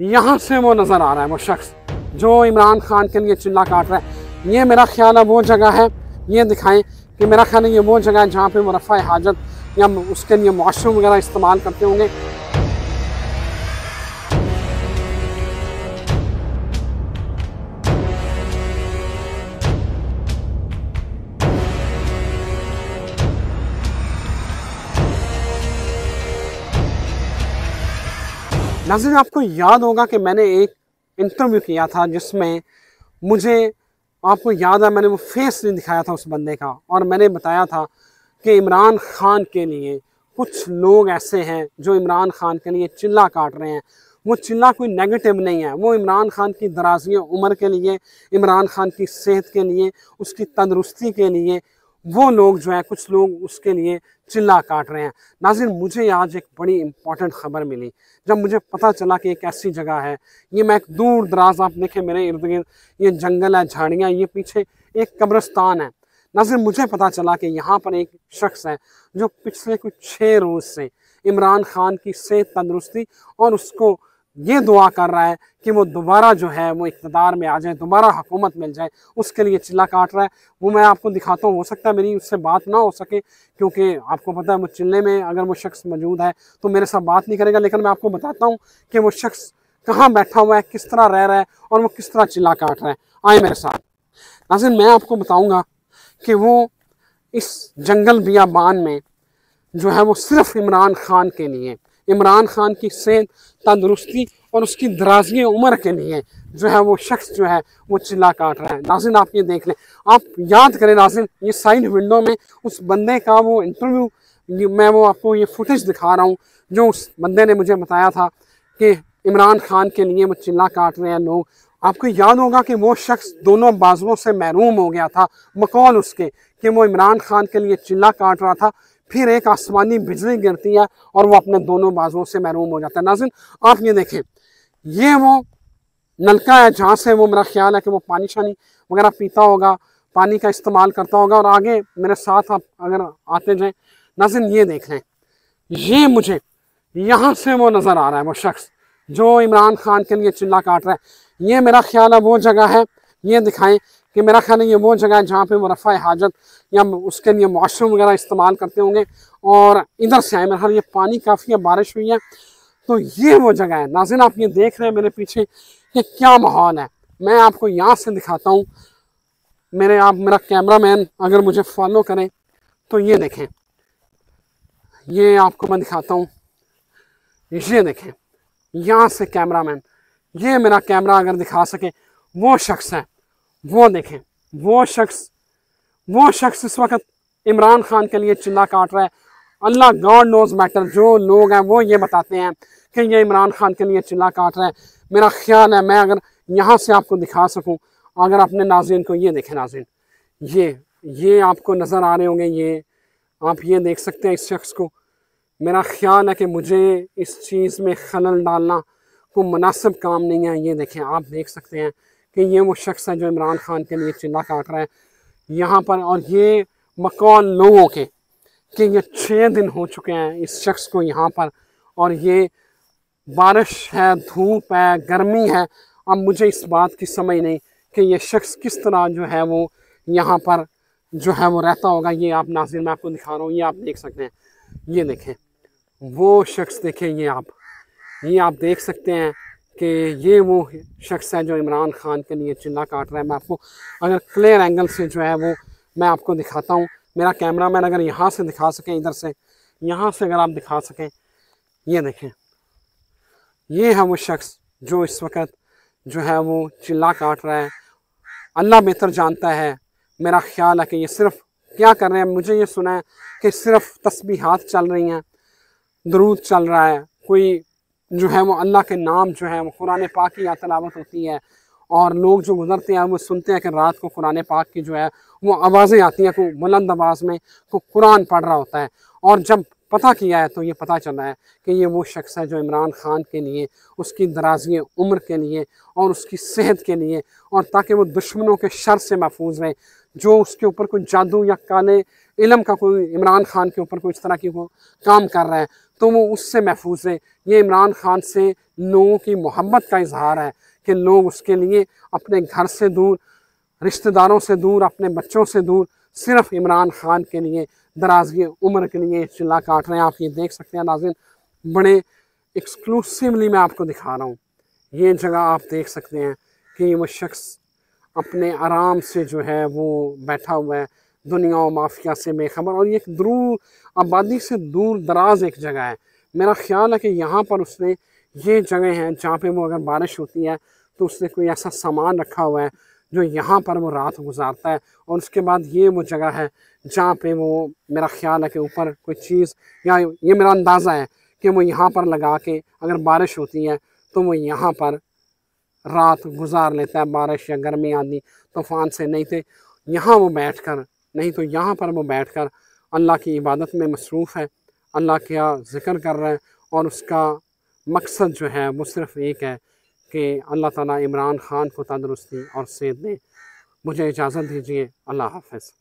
यहाँ से वो नज़र आ रहा है वो शख्स जो इमरान खान के लिए चिल्ला काट रहा है ये मेरा ख्याल है वो जगह है ये दिखाएं कि मेरा ख्याल है ये वो जगह है जहाँ पे मुरफ़ा हाजत या उसके लिए वॉशरूम वगैरह इस्तेमाल करते होंगे नाज़िर आपको याद होगा कि मैंने एक इंटरव्यू किया था जिसमें मुझे आपको याद है मैंने वो फेस नहीं दिखाया था उस बंदे का और मैंने बताया था कि इमरान खान के लिए कुछ लोग ऐसे हैं जो इमरान खान के लिए चिल्ला काट रहे हैं वो चिल्ला कोई नेगेटिव नहीं है वो इमरान खान की दराजी उम्र के लिए इमरान खान की सेहत के लिए उसकी तंदरुस्ती के लिए वो लोग जो है कुछ लोग उसके लिए चिल्ला काट रहे हैं नाजिर मुझे आज एक बड़ी इंपॉर्टेंट खबर मिली जब मुझे पता चला कि एक ऐसी जगह है ये मैं एक दूर दराज आप देखें मेरे इर्द गिर्द ये जंगल है झाड़ियाँ ये पीछे एक कब्रस्तान है नाजिर मुझे पता चला कि यहाँ पर एक शख्स है जो पिछले कुछ छः रोज़ से इमरान खान की सेहत तंदरुस्ती और उसको ये दुआ कर रहा है कि वो दोबारा जो है वो इकतदार में आ जाए दोबारा हुकूमत मिल जाए उसके लिए चिल्ला काट रहा है वो मैं आपको दिखाता हूँ हो सकता है मेरी उससे बात ना हो सके क्योंकि आपको पता है वो चिल्ले में अगर वो शख्स मौजूद है तो मेरे साथ बात नहीं करेगा लेकिन मैं आपको बताता हूँ कि वो शख्स कहाँ बैठा हुआ है किस तरह रह रहा है और वो किस तरह चिल्ला काट रहा है आए मेरे साथ नाजिर मैं आपको बताऊँगा कि वो इस जंगल बियाबान में जो है वो सिर्फ इमरान खान के लिए इमरान खान की सेहत तंदरुस्ती और उसकी दराजी उम्र के लिए जो है वो शख्स जो है वो चिल्ला काट रहा है नाजिन आप ये देख लें आप याद करें नाजिन ये साइड विंडो में उस बंदे का वो इंटरव्यू मैं वो आपको ये फुटेज दिखा रहा हूँ जो उस बंदे ने मुझे बताया था कि इमरान खान के लिए वो चिल्ला काट रहे हैं लोग आपको याद होगा कि वो शख्स दोनों बाजुओं से महरूम हो गया था मकौल उसके कि वो इमरान खान के लिए चिल्ला काट रहा था फिर एक आसमानी बिजली गिरती है और वो अपने दोनों बाजुओं से महरूम हो जाता है नाजिन आप ये देखें ये वो नलका है जहाँ से वो मेरा ख्याल है कि वो पानी शानी वगैरह पीता होगा पानी का इस्तेमाल करता होगा और आगे मेरे साथ आप अगर आते जाए नाजिन ये देख लें ये मुझे यहाँ से वो नज़र आ रहा है वो शख्स जो इमरान खान के लिए चिल्ला काट रहा है ये मेरा ख्याल है वो जगह है ये दिखाएं कि मेरा ख्याल है ये वो जगह है जहाँ पर मुरफ़ा हाजत या उसके लिए वाशरूम वगैरह इस्तेमाल करते होंगे और इधर से आए मेरा ख्याल ये पानी काफ़ी है बारिश हुई है तो ये वो जगह है नाजिन आप ये देख रहे हैं मेरे पीछे कि क्या माहौल है मैं आपको यहाँ से दिखाता हूँ मेरे आप मेरा कैमरा मैन अगर मुझे फॉलो करें तो ये देखें ये आपको मैं दिखाता हूँ ये देखें यहाँ से कैमरा मैन ये मेरा कैमरा अगर दिखा सके वो शख्स है वो देखें वो शख्स वो शख्स इस वक्त इमरान खान के लिए चिल्ला काट रहा है अल्लाह गॉड नोज मैटर जो लोग हैं वो ये बताते हैं कि ये इमरान खान के लिए चिल्ला काट रहा है मेरा ख्याल है मैं अगर यहाँ से आपको दिखा सकूँ अगर अपने नाजिन को ये देखें नाजिन ये ये आपको नज़र आ रहे होंगे ये आप ये देख सकते हैं इस शख्स को मेरा ख्याल है कि मुझे इस चीज़ में खलल डालना को मुनासिब काम नहीं है ये देखें आप देख सकते हैं कि ये वो शख्स है जो इमरान खान के लिए चिल्ला काट रहा है यहाँ पर और ये मकान लोगों के कि ये छः दिन हो चुके हैं इस शख्स को यहाँ पर और ये बारिश है धूप है गर्मी है अब मुझे इस बात की समझ नहीं कि ये शख्स किस तरह जो है वो यहाँ पर जो है वो रहता होगा ये आप नाजिर मैं आपको दिखा रहा हूँ ये आप देख सकते हैं ये देखें वो शख्स देखें ये आप ये आप देख सकते हैं कि ये वो शख्स है जो इमरान खान के लिए चिल्ला काट रहा है मैं आपको अगर क्लियर एंगल से जो है वो मैं आपको दिखाता हूँ मेरा कैमरा मैन अगर यहाँ से दिखा सकें इधर से यहाँ से अगर आप दिखा सकें ये देखें ये है वो शख्स जो इस वक्त जो है वो चिल्ला काट रहा है अल्लाह बेहतर जानता है मेरा ख्याल है कि ये सिर्फ क्या कर रहे हैं मुझे ये सुना है कि सिर्फ तस्बीहात चल रही हैं दरूद चल रहा है कोई जो है वो अल्लाह के नाम जो है वो कुरान पाक की तलावत होती है और लोग जो गुजरते हैं वो सुनते हैं कि रात को कुरान पाक की जो है वो आवाज़ें आती हैं को बुलंद आवाज़ में को कुरान पढ़ रहा होता है और जब पता किया है तो ये पता चला है कि ये वो शख्स है जो इमरान खान के लिए उसकी दराजी उम्र के लिए और उसकी सेहत के लिए और ताकि वो दुश्मनों के शर से महफूज रहे जो उसके ऊपर कोई जादू या काले इलम का कोई इमरान खान के ऊपर कोई इस तरह की वो काम कर रहा है तो वो उससे महफूज रहे ये इमरान खान से लोगों की मोहब्बत का इजहार है कि लोग उसके लिए अपने घर से दूर रिश्तेदारों से दूर अपने बच्चों से दूर सिर्फ इमरान खान के लिए दराजगी उम्र के लिए चिल्ला काट रहे हैं आप ये देख सकते हैं नाजिन बड़े एक्सक्लूसिवली मैं आपको दिखा रहा हूँ ये जगह आप देख सकते हैं कि वो शख्स अपने आराम से जो है वो बैठा हुआ है दुनिया और माफिया से बेखबर और ये दूर आबादी से दूर दराज एक जगह है मेरा ख्याल है कि यहाँ पर उसने ये जगह है जहाँ पे वो अगर बारिश होती है तो उसने कोई ऐसा सामान रखा हुआ है जो यहाँ पर वो रात गुजारता है और उसके बाद ये वो जगह है जहाँ पे वो मेरा ख्याल है कि ऊपर कोई चीज़ या ये मेरा अंदाज़ा है कि वो यहाँ पर लगा के अगर बारिश होती है तो वो यहाँ पर रात गुजार लेता है बारिश या गर्मी आदि तूफ़ान से नहीं थे यहाँ वो बैठ कर नहीं तो यहाँ पर वो बैठ कर अल्लाह की इबादत में मसरूफ़ है अल्लाह का ज़िक्र कर रहे हैं और उसका मकसद जो है वो सिर्फ़ एक है कि अल्लाह ताला इमरान ख़ान को तंदरुस्ती और सेहत दे मुझे इजाज़त दीजिए अल्लाह हाफ़